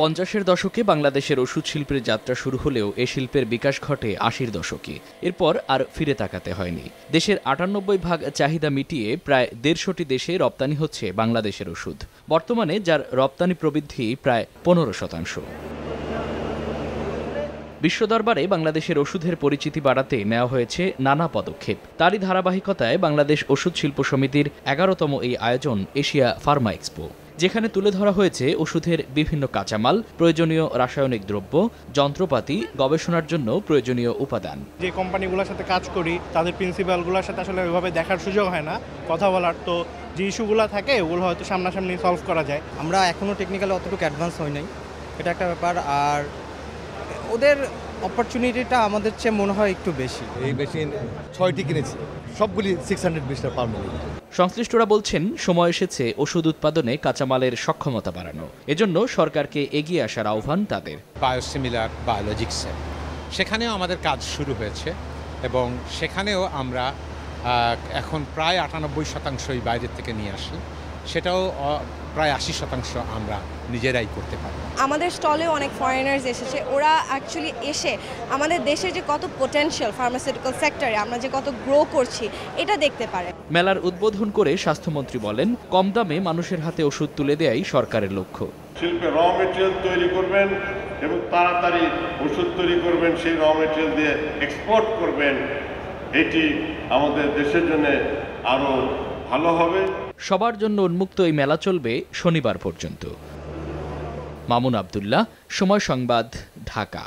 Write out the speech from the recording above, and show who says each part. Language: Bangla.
Speaker 1: পঞ্চাশের দশকে বাংলাদেশের ওষুধ শিল্পের যাত্রা শুরু হলেও এ শিল্পের বিকাশ ঘটে আশির দশকে এরপর আর ফিরে তাকাতে হয়নি দেশের আটানব্বই ভাগ চাহিদা মিটিয়ে প্রায় দেড়শোটি দেশে রপ্তানি হচ্ছে বাংলাদেশের ওষুধ বর্তমানে যার রপ্তানি প্রবৃদ্ধি প্রায় পনেরো শতাংশ বিশ্ব দরবারে বাংলাদেশের ওষুধের পরিচিতি বাড়াতে নেওয়া হয়েছে নানা পদক্ষেপ তারই ধারাবাহিকতায় বাংলাদেশ ওষুধ শিল্প সমিতির এগারোতম এই আয়োজন এশিয়া ফার্মা এক্সপো যেখানে তুলে ধরা হয়েছে ওষুধের বিভিন্ন কাঁচামাল প্রয়োজনীয় রাসায়নিক দ্রব্য যন্ত্রপাতি গবেষণার জন্য প্রয়োজনীয় উপাদান
Speaker 2: যে কোম্পানিগুলোর সাথে কাজ করি তাদের প্রিন্সিপালগুলোর সাথে আসলে ওইভাবে দেখার সুযোগ হয় না কথা বলার তো যে ইস্যুগুলো থাকে ওগুলো হয়তো সামনাসামনি সলভ করা যায় আমরা এখনও টেকনিক্যালি অতটুকু অ্যাডভান্স হই নাই এটা একটা ব্যাপার আর ওদের অপরচুনিটিটা আমাদের চেয়ে মনে হয় একটু বেশি এই মেশিন ছয়টি কিনেছি সবগুলি সিক্স হান্ড্রেড বিশটা
Speaker 1: পার সংশ্লিষ্টরা বলছেন সময় এসেছে ওষুধ উৎপাদনে কাঁচামালের সক্ষমতা বাড়ানো এজন্য সরকারকে এগিয়ে আসার আহ্বান তাদের বায়োসিমিলার বায়োলজিক্সে
Speaker 3: সেখানেও আমাদের কাজ শুরু হয়েছে এবং সেখানেও আমরা এখন প্রায় আটানব্বই শতাংশই বাইরের থেকে নিয়ে আসি সেটাও প্রায় আশি শতাংশ আমরা নিজেরাই করতে পারি
Speaker 4: আমাদের স্টলে অনেক ফরেনার্স এসেছে ওরা অ্যাকচুয়ালি এসে আমাদের দেশে যে কত পোটেনশিয়াল ফার্মাসিউটিক্যাল সেক্টরে আমরা যে কত গ্রো করছি এটা দেখতে পারে
Speaker 1: মেলার উদ্বোধন করে স্বাস্থ্যমন্ত্রী বলেন কম দামে মানুষের হাতে ওষুধ তুলে দেয়াই সরকারের লক্ষ্য
Speaker 5: শিল্পে র মেটেরিয়াল তৈরি করবেন এবং তাড়াতাড়ি ওষুধ তৈরি করবেন সেই র মেটেরিয়াল দিয়ে এক্সপোর্ট করবেন এটি আমাদের দেশের জন্য আরও ভালো হবে
Speaker 1: সবার জন্য উন্মুক্ত এই মেলা চলবে শনিবার পর্যন্ত মামুন আবদুল্লাহ সময় সংবাদ ঢাকা